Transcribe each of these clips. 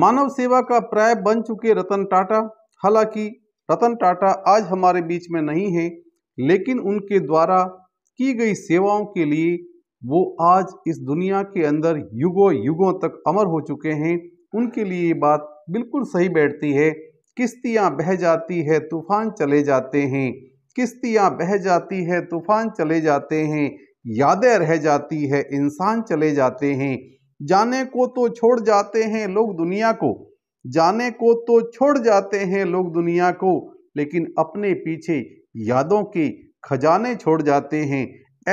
मानव सेवा का प्राय बन चुके रतन टाटा हालांकि रतन टाटा आज हमारे बीच में नहीं है लेकिन उनके द्वारा की गई सेवाओं के लिए वो आज इस दुनिया के अंदर युगों युगों तक अमर हो चुके हैं उनके लिए ये बात बिल्कुल सही बैठती है किस्तियाँ बह जाती है तूफान चले जाते हैं किस्तियाँ बह जाती है तूफान चले जाते हैं यादें रह जाती है इंसान चले जाते हैं जाने को तो छोड़ जाते हैं लोग दुनिया को जाने को तो छोड़ जाते हैं लोग दुनिया को लेकिन अपने पीछे यादों के खजाने छोड़ जाते हैं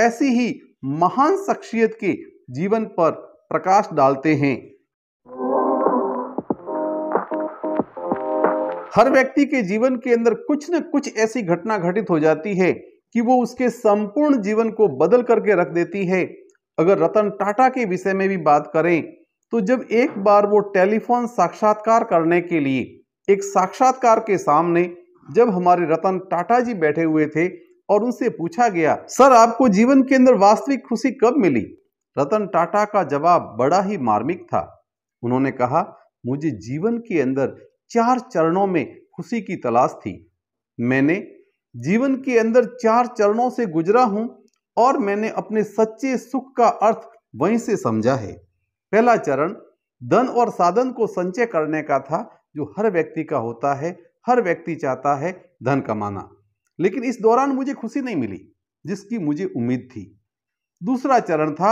ऐसी ही महान शख्सियत के जीवन पर प्रकाश डालते हैं हर व्यक्ति के जीवन के अंदर कुछ न कुछ ऐसी घटना घटित हो जाती है कि वो उसके संपूर्ण जीवन को बदल करके रख देती है अगर रतन टाटा के विषय में भी बात करें तो जब एक बार वो टेलीफोन साक्षात्कार करने के लिए एक साक्षात्कार के सामने जब हमारे रतन टाटा जी बैठे हुए थे और उनसे पूछा गया सर आपको जीवन के अंदर वास्तविक खुशी कब मिली रतन टाटा का जवाब बड़ा ही मार्मिक था उन्होंने कहा मुझे जीवन के अंदर चार चरणों में खुशी की तलाश थी मैंने जीवन के अंदर चार चरणों से गुजरा हूं और मैंने अपने सच्चे सुख का अर्थ वहीं से समझा है पहला चरण धन और साधन को संचय करने का था जो हर व्यक्ति का होता है हर व्यक्ति चाहता है धन कमाना लेकिन इस दौरान मुझे खुशी नहीं मिली जिसकी मुझे उम्मीद थी दूसरा चरण था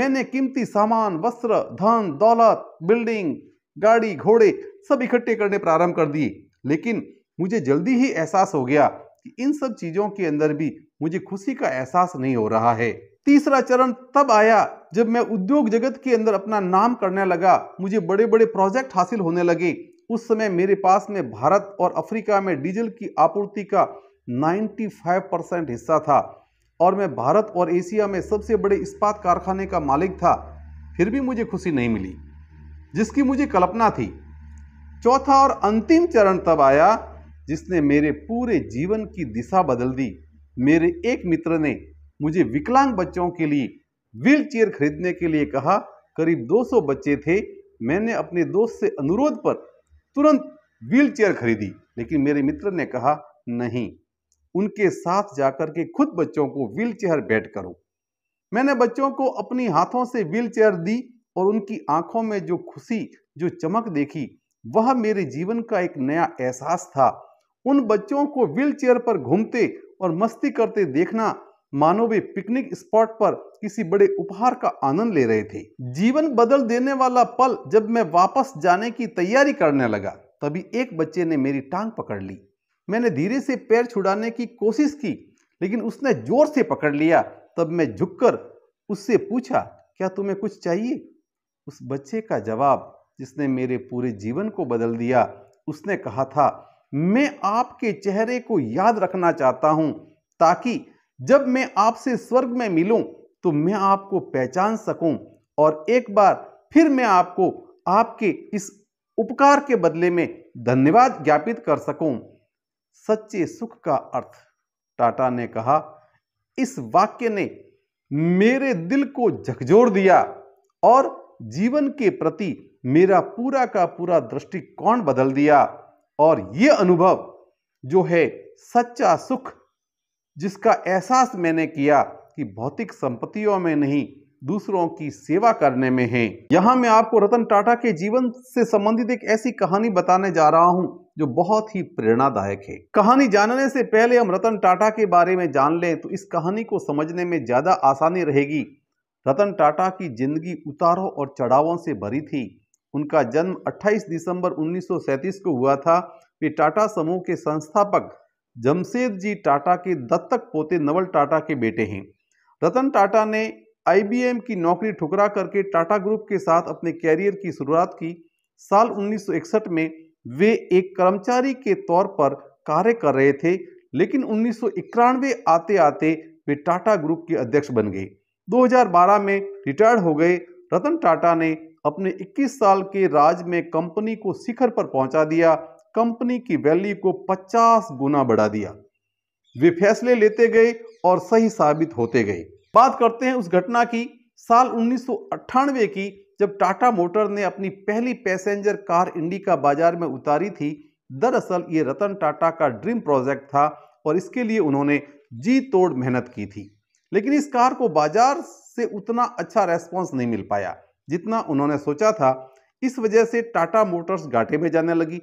मैंने कीमती सामान वस्त्र धन दौलत बिल्डिंग गाड़ी घोड़े सब इकट्ठे करने प्रारंभ कर दिए लेकिन मुझे जल्दी ही एहसास हो गया इन सब चीजों के अंदर भी मुझे खुशी का एहसास नहीं हो रहा है तीसरा चरण तब आया जब मैं उद्योग जगत के अंदर अपना नाम करने लगा मुझे बड़े बड़े प्रोजेक्ट हासिल होने लगे उस समय मेरे पास में भारत और अफ्रीका में डीजल की आपूर्ति का 95 परसेंट हिस्सा था और मैं भारत और एशिया में सबसे बड़े इस्पात कारखाने का मालिक था फिर भी मुझे खुशी नहीं मिली जिसकी मुझे कल्पना थी चौथा और अंतिम चरण तब आया जिसने मेरे पूरे जीवन की दिशा बदल दी मेरे एक मित्र ने मुझे विकलांग बच्चों के लिए व्हील चेयर खरीदने के लिए कहा करीब 200 बच्चे थे मैंने अपने दोस्त से अनुरोध पर तुरंत व्हील चेयर खरीदी लेकिन मेरे मित्र ने कहा नहीं उनके साथ जाकर के खुद बच्चों को व्हील चेयर बैठ करो मैंने बच्चों को अपनी हाथों से व्हील चेयर दी और उनकी आंखों में जो खुशी जो चमक देखी वह मेरे जीवन का एक नया एहसास था उन बच्चों को व्हील चेयर पर घूमते और मस्ती करते देखना मानो वे पिकनिक स्पॉट पर किसी बड़े उपहार का आनंद ले रहे थे जीवन बदल देने वाला पल जब मैं वापस जाने की तैयारी करने लगा तभी एक बच्चे ने मेरी टांग पकड़ ली मैंने धीरे से पैर छुड़ाने की कोशिश की लेकिन उसने जोर से पकड़ लिया तब मैं झुककर उससे पूछा क्या तुम्हें कुछ चाहिए उस बच्चे का जवाब जिसने मेरे पूरे जीवन को बदल दिया उसने कहा था मैं आपके चेहरे को याद रखना चाहता हूं ताकि जब मैं आपसे स्वर्ग में मिलूं तो मैं आपको पहचान सकूं और एक बार फिर मैं आपको आपके इस उपकार के बदले में धन्यवाद ज्ञापित कर सकूं सच्चे सुख का अर्थ टाटा ने कहा इस वाक्य ने मेरे दिल को झकझोर दिया और जीवन के प्रति मेरा पूरा का पूरा दृष्टिकोण बदल दिया और ये अनुभव जो है सच्चा सुख जिसका एहसास मैंने किया कि भौतिक संपत्तियों में नहीं दूसरों की सेवा करने में है यहाँ मैं आपको रतन टाटा के जीवन से संबंधित एक ऐसी कहानी बताने जा रहा हूँ जो बहुत ही प्रेरणादायक है कहानी जानने से पहले हम रतन टाटा के बारे में जान लें तो इस कहानी को समझने में ज़्यादा आसानी रहेगी रतन टाटा की जिंदगी उतारों और चढ़ावों से भरी थी उनका जन्म 28 दिसंबर 1937 को हुआ था वे टाटा समूह के संस्थापक जमशेद जी टाटा के दत्तक पोते नवल टाटा के बेटे हैं रतन टाटा ने आईबीएम की नौकरी ठुकरा करके टाटा ग्रुप के साथ अपने कैरियर की शुरुआत की साल 1961 में वे एक कर्मचारी के तौर पर कार्य कर रहे थे लेकिन उन्नीस आते आते वे टाटा ग्रुप के अध्यक्ष बन गए 2012 में रिटायर्ड हो गए रतन टाटा ने अपने 21 साल के राज में कंपनी को शिखर पर पहुंचा दिया कंपनी की वैल्यू को 50 गुना बढ़ा दिया वे फैसले लेते गए और सही साबित होते गए बात करते हैं उस घटना की साल उन्नीस की जब टाटा मोटर ने अपनी पहली पैसेंजर कार इंडिका बाजार में उतारी थी दरअसल ये रतन टाटा का ड्रीम प्रोजेक्ट था और इसके लिए उन्होंने जी तोड़ मेहनत की थी लेकिन इस कार को बाजार से उतना अच्छा रेस्पॉन्स नहीं मिल पाया जितना उन्होंने सोचा था इस वजह से टाटा मोटर्स घाटे में जाने लगी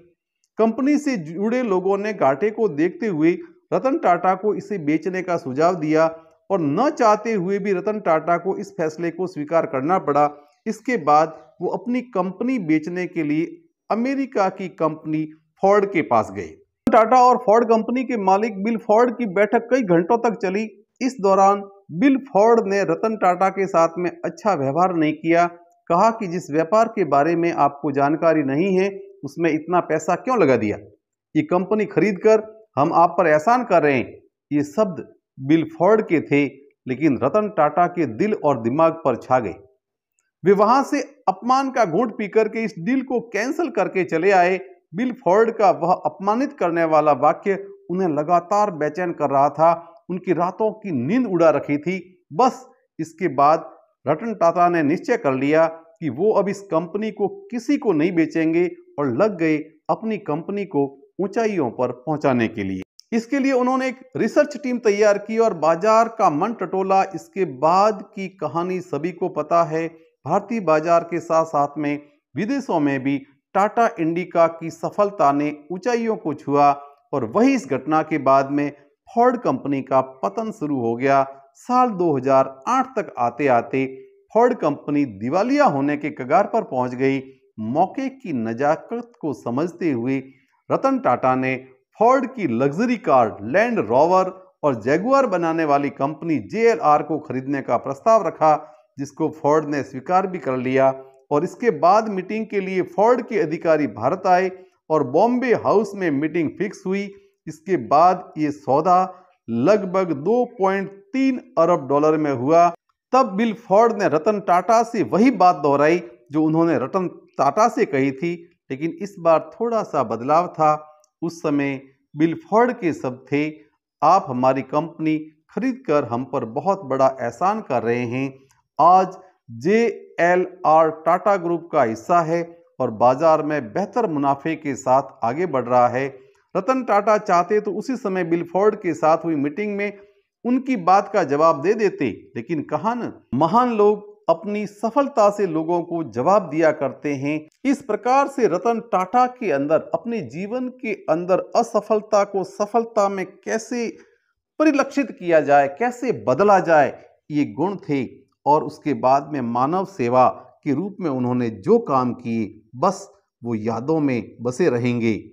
कंपनी से जुड़े लोगों ने घाटे को देखते हुए रतन टाटा को इसे बेचने का सुझाव दिया और न चाहते हुए भी रतन टाटा को इस फैसले को स्वीकार करना पड़ा इसके बाद वो अपनी कंपनी बेचने के लिए अमेरिका की कंपनी फोर्ड के पास गए टाटा और फोर्ड कंपनी के मालिक बिल फोर्ड की बैठक कई घंटों तक चली इस दौरान बिल फोर्ड ने रतन टाटा के साथ में अच्छा व्यवहार नहीं किया कहा कि जिस व्यापार के बारे में आपको जानकारी नहीं है उसमें इतना पैसा क्यों लगा दिया ये कंपनी खरीद कर हम आप पर एहसान कर रहे हैं ये शब्द बिलफोर्ड के थे लेकिन रतन टाटा के दिल और दिमाग पर छा गए वे वहां से अपमान का घूट पी करके इस डील को कैंसिल करके चले आए बिल फॉर्ड का वह अपमानित करने वाला वाक्य उन्हें लगातार बेचैन कर रहा था उनकी रातों की नींद उड़ा रखी थी बस इसके बाद रतन टाटा ने निश्चय कर लिया कि वो अब इस कंपनी को किसी को नहीं बेचेंगे और लग गए अपनी कंपनी को ऊंचाइयों पर पहुंचाने के लिए इसके लिए उन्होंने एक रिसर्च टीम तैयार की और बाजार का मन टटोला इसके बाद की कहानी सभी को पता है भारतीय बाजार के साथ साथ में विदेशों में भी टाटा इंडिका की सफलता ने ऊंचाइयों को छुआ और वही इस घटना के बाद में फॉर्ड कंपनी का पतन शुरू हो गया साल 2008 तक आते आते फॉर्ड कंपनी दिवालिया होने के कगार पर पहुंच गई मौके की नजाकत को समझते हुए रतन टाटा ने फोर्ड की लग्जरी कार लैंड रोवर और जैगुआर बनाने वाली कंपनी जे को खरीदने का प्रस्ताव रखा जिसको फोर्ड ने स्वीकार भी कर लिया और इसके बाद मीटिंग के लिए फोर्ड के अधिकारी भारत आए और बॉम्बे हाउस में मीटिंग फिक्स हुई इसके बाद ये सौदा लगभग 2.3 अरब डॉलर में हुआ तब बिल फॉर्ड ने रतन टाटा से वही बात दोहराई जो उन्होंने रतन टाटा से कही थी लेकिन इस बार थोड़ा सा बदलाव था उस समय बिल फॉर्ड के सब थे आप हमारी कंपनी खरीद कर हम पर बहुत बड़ा एहसान कर रहे हैं आज J L R Tata group का हिस्सा है और बाज़ार में बेहतर मुनाफे के साथ आगे बढ़ रहा है रतन टाटा चाहते तो उसी समय बिलफोर्ड के साथ हुई मीटिंग में उनकी बात का जवाब दे देते लेकिन कहा न महान लोग अपनी सफलता से लोगों को जवाब दिया करते हैं इस प्रकार से रतन टाटा के अंदर अपने जीवन के अंदर असफलता को सफलता में कैसे परिलक्षित किया जाए कैसे बदला जाए ये गुण थे और उसके बाद में मानव सेवा के रूप में उन्होंने जो काम किए बस वो यादों में बसे रहेंगे